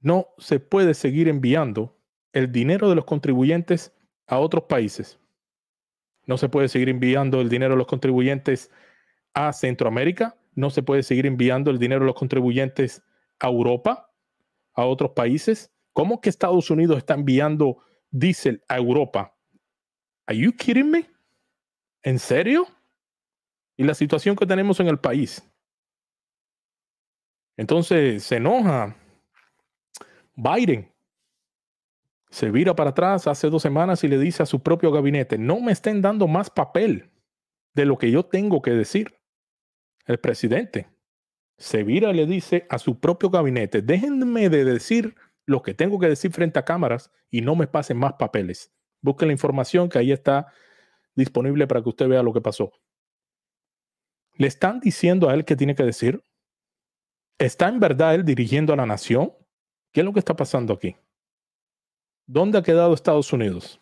No se puede seguir enviando el dinero de los contribuyentes a otros países. No se puede seguir enviando el dinero de los contribuyentes a Centroamérica. No se puede seguir enviando el dinero de los contribuyentes a Europa, a otros países. ¿Cómo que Estados Unidos está enviando diésel a Europa? Are you kidding me? ¿En serio? Y la situación que tenemos en el país. Entonces se enoja Biden se vira para atrás hace dos semanas y le dice a su propio gabinete, no me estén dando más papel de lo que yo tengo que decir. El presidente se vira y le dice a su propio gabinete, déjenme de decir lo que tengo que decir frente a cámaras y no me pasen más papeles. Busquen la información que ahí está disponible para que usted vea lo que pasó. ¿Le están diciendo a él qué tiene que decir? ¿Está en verdad él dirigiendo a la nación? ¿Qué es lo que está pasando aquí? ¿Dónde ha quedado Estados Unidos?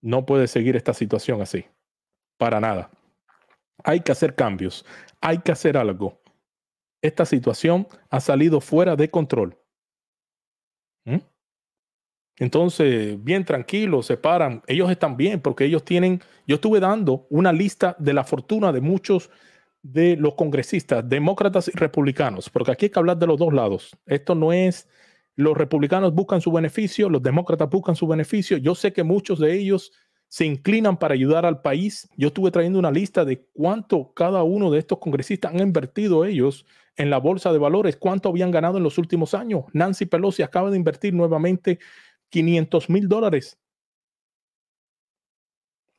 No puede seguir esta situación así. Para nada. Hay que hacer cambios. Hay que hacer algo. Esta situación ha salido fuera de control. ¿Mm? Entonces, bien tranquilo, se paran. Ellos están bien porque ellos tienen, yo estuve dando una lista de la fortuna de muchos de los congresistas, demócratas y republicanos, porque aquí hay que hablar de los dos lados. Esto no es, los republicanos buscan su beneficio, los demócratas buscan su beneficio. Yo sé que muchos de ellos se inclinan para ayudar al país. Yo estuve trayendo una lista de cuánto cada uno de estos congresistas han invertido ellos en la bolsa de valores, cuánto habían ganado en los últimos años. Nancy Pelosi acaba de invertir nuevamente 500 mil dólares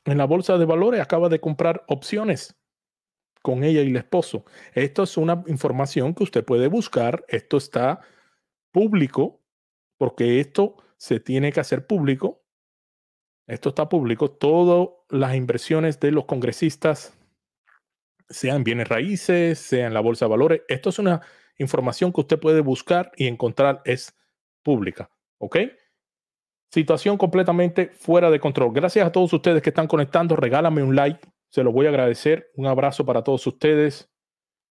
en la bolsa de valores, acaba de comprar opciones con ella y el esposo. Esto es una información que usted puede buscar, esto está público, porque esto se tiene que hacer público. Esto está público, todas las inversiones de los congresistas, sean bienes raíces, sean la bolsa de valores, esto es una información que usted puede buscar y encontrar, es pública, ¿ok? Situación completamente fuera de control. Gracias a todos ustedes que están conectando. Regálame un like se lo voy a agradecer. Un abrazo para todos ustedes.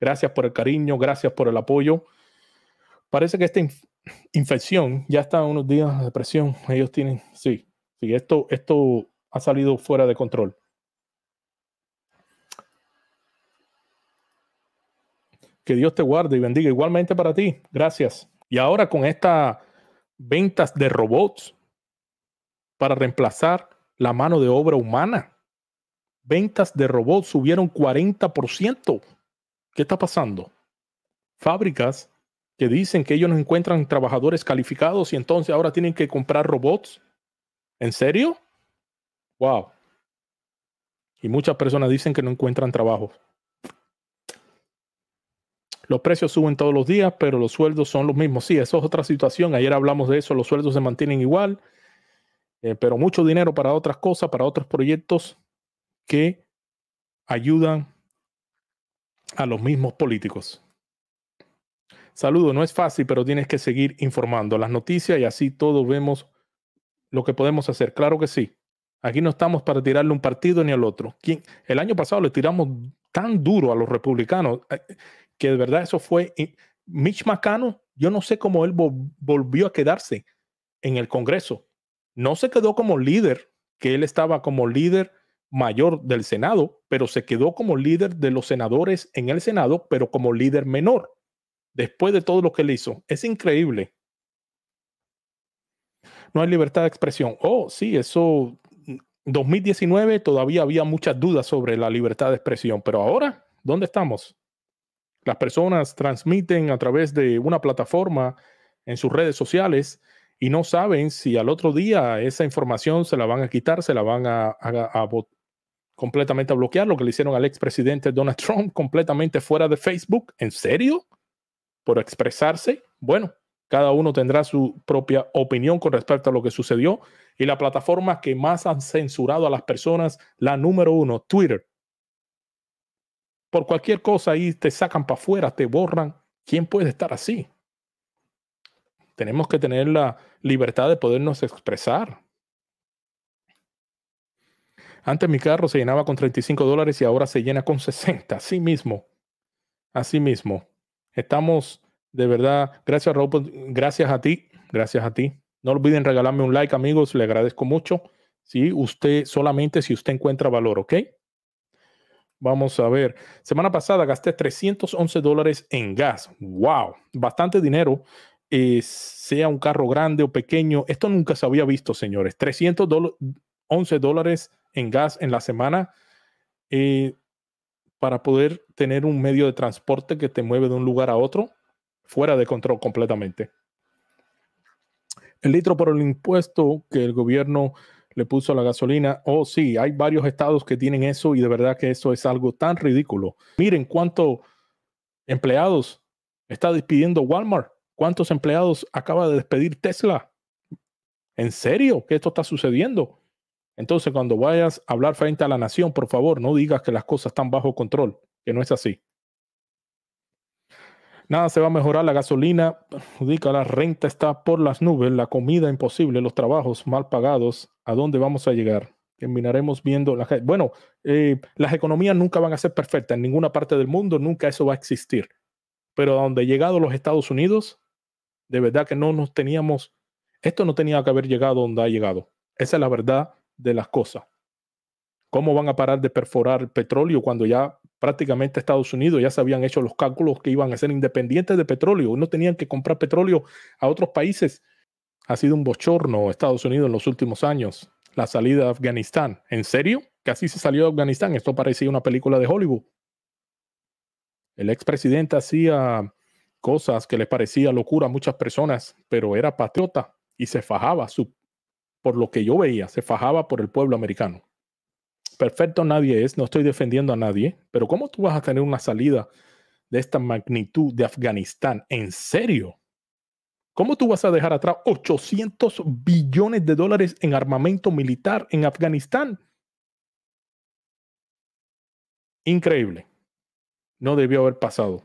Gracias por el cariño, gracias por el apoyo. Parece que esta infección ya está unos días de presión Ellos tienen, sí, sí, esto, esto ha salido fuera de control. Que Dios te guarde y bendiga igualmente para ti. Gracias. Y ahora con estas ventas de robots para reemplazar la mano de obra humana ventas de robots subieron 40%. ¿Qué está pasando? Fábricas que dicen que ellos no encuentran trabajadores calificados y entonces ahora tienen que comprar robots. ¿En serio? Wow. Y muchas personas dicen que no encuentran trabajo. Los precios suben todos los días, pero los sueldos son los mismos. Sí, eso es otra situación. Ayer hablamos de eso. Los sueldos se mantienen igual, eh, pero mucho dinero para otras cosas, para otros proyectos que ayudan a los mismos políticos. Saludo, no es fácil, pero tienes que seguir informando las noticias y así todos vemos lo que podemos hacer. Claro que sí. Aquí no estamos para tirarle un partido ni al otro. El año pasado le tiramos tan duro a los republicanos eh, que de verdad eso fue... Mitch McConnell, yo no sé cómo él volvió a quedarse en el Congreso. No se quedó como líder, que él estaba como líder mayor del Senado, pero se quedó como líder de los senadores en el Senado, pero como líder menor, después de todo lo que él hizo. Es increíble. No hay libertad de expresión. Oh, sí, eso, 2019 mm, todavía había muchas dudas sobre la libertad de expresión, pero ahora, ¿dónde estamos? Las personas transmiten a través de una plataforma en sus redes sociales y no saben si al otro día esa información se la van a quitar, se la van a, votar completamente a bloquear, lo que le hicieron al expresidente Donald Trump completamente fuera de Facebook. ¿En serio? ¿Por expresarse? Bueno, cada uno tendrá su propia opinión con respecto a lo que sucedió. Y la plataforma que más han censurado a las personas, la número uno, Twitter. Por cualquier cosa ahí te sacan para afuera, te borran. ¿Quién puede estar así? Tenemos que tener la libertad de podernos expresar. Antes mi carro se llenaba con 35 dólares y ahora se llena con 60. Así mismo. Así mismo. Estamos de verdad. Gracias, Rob. Gracias a ti. Gracias a ti. No olviden regalarme un like, amigos. Le agradezco mucho. Si ¿Sí? usted, solamente si usted encuentra valor, ¿ok? Vamos a ver. Semana pasada gasté 311 dólares en gas. ¡Wow! Bastante dinero. Eh, sea un carro grande o pequeño. Esto nunca se había visto, señores. 300 dólares. 11 dólares en gas en la semana eh, para poder tener un medio de transporte que te mueve de un lugar a otro fuera de control completamente. El litro por el impuesto que el gobierno le puso a la gasolina. Oh, sí, hay varios estados que tienen eso y de verdad que eso es algo tan ridículo. Miren cuántos empleados está despidiendo Walmart, cuántos empleados acaba de despedir Tesla. ¿En serio que esto está sucediendo? Entonces, cuando vayas a hablar frente a la nación, por favor, no digas que las cosas están bajo control, que no es así. Nada se va a mejorar, la gasolina perjudica, la renta está por las nubes, la comida imposible, los trabajos mal pagados. ¿A dónde vamos a llegar? Terminaremos viendo. La... Bueno, eh, las economías nunca van a ser perfectas en ninguna parte del mundo, nunca eso va a existir. Pero a donde llegado los Estados Unidos, de verdad que no nos teníamos, esto no tenía que haber llegado donde ha llegado. Esa es la verdad de las cosas. ¿Cómo van a parar de perforar petróleo cuando ya prácticamente Estados Unidos ya se habían hecho los cálculos que iban a ser independientes de petróleo? No tenían que comprar petróleo a otros países. Ha sido un bochorno Estados Unidos en los últimos años. La salida de Afganistán. ¿En serio? Casi se salió de Afganistán. Esto parecía una película de Hollywood. El expresidente hacía cosas que le parecía locura a muchas personas, pero era patriota y se fajaba. Su por lo que yo veía, se fajaba por el pueblo americano. Perfecto nadie es, no estoy defendiendo a nadie, pero ¿cómo tú vas a tener una salida de esta magnitud de Afganistán? ¿En serio? ¿Cómo tú vas a dejar atrás 800 billones de dólares en armamento militar en Afganistán? Increíble. No debió haber pasado.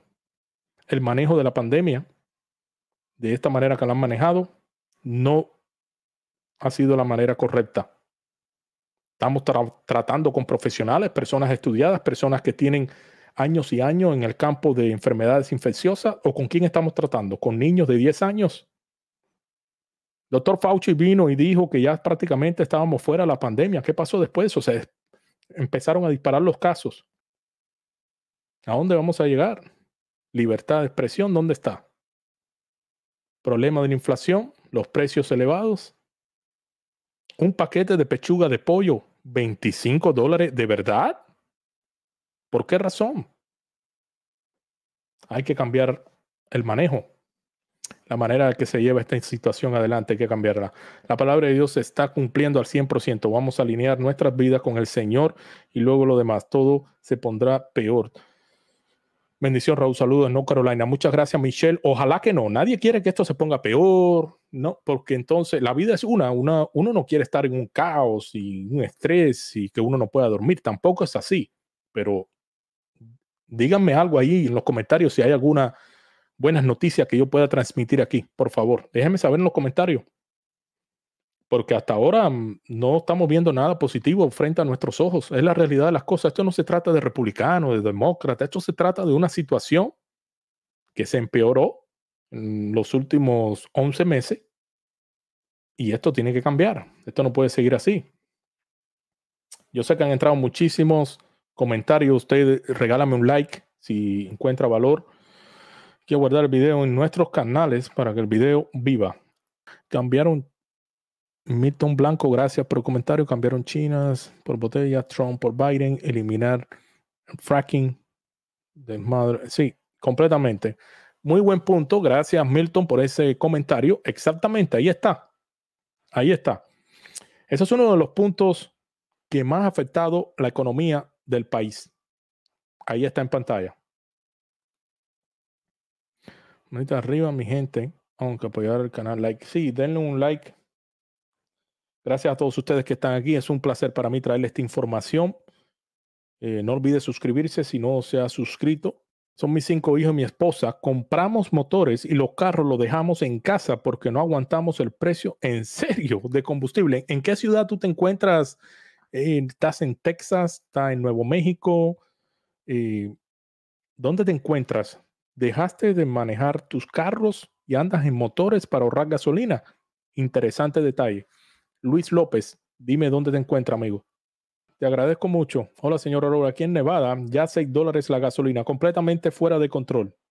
El manejo de la pandemia, de esta manera que la han manejado, no ha sido la manera correcta. Estamos tratando con profesionales, personas estudiadas, personas que tienen años y años en el campo de enfermedades infecciosas o con quién estamos tratando, con niños de 10 años. Doctor Fauci vino y dijo que ya prácticamente estábamos fuera de la pandemia. ¿Qué pasó después? O sea, empezaron a disparar los casos. ¿A dónde vamos a llegar? Libertad de expresión, ¿dónde está? Problema de la inflación, los precios elevados, un paquete de pechuga de pollo, 25 dólares, ¿de verdad? ¿Por qué razón? Hay que cambiar el manejo. La manera que se lleva esta situación adelante hay que cambiarla. La palabra de Dios se está cumpliendo al 100%. Vamos a alinear nuestras vidas con el Señor y luego lo demás. Todo se pondrá peor. Bendición, Raúl. Saludos, no Carolina. Muchas gracias, Michelle. Ojalá que no. Nadie quiere que esto se ponga peor, ¿no? Porque entonces la vida es una, una. Uno no quiere estar en un caos y un estrés y que uno no pueda dormir. Tampoco es así. Pero díganme algo ahí en los comentarios si hay alguna buenas noticias que yo pueda transmitir aquí, por favor. Déjenme saber en los comentarios porque hasta ahora mm, no estamos viendo nada positivo frente a nuestros ojos. Es la realidad de las cosas. Esto no se trata de republicano, de demócrata, esto se trata de una situación que se empeoró en mm, los últimos 11 meses y esto tiene que cambiar. Esto no puede seguir así. Yo sé que han entrado muchísimos comentarios. ustedes. Eh, regálame un like si encuentra valor. Quiero guardar el video en nuestros canales para que el video viva. Cambiaron Milton Blanco, gracias por el comentario. Cambiaron chinas por botellas, Trump por Biden, eliminar fracking. Desmadre. Sí, completamente. Muy buen punto. Gracias, Milton, por ese comentario. Exactamente, ahí está. Ahí está. Ese es uno de los puntos que más ha afectado la economía del país. Ahí está en pantalla. arriba, mi gente. Aunque apoyar el canal, like. Sí, denle un like Gracias a todos ustedes que están aquí. Es un placer para mí traerles esta información. Eh, no olvides suscribirse si no se ha suscrito. Son mis cinco hijos y mi esposa. Compramos motores y los carros los dejamos en casa porque no aguantamos el precio en serio de combustible. ¿En qué ciudad tú te encuentras? Eh, ¿Estás en Texas? ¿Estás en Nuevo México? Eh, ¿Dónde te encuentras? ¿Dejaste de manejar tus carros y andas en motores para ahorrar gasolina? Interesante detalle. Luis López, dime dónde te encuentras, amigo. Te agradezco mucho. Hola, señor Aurora. Aquí en Nevada, ya 6 dólares la gasolina, completamente fuera de control.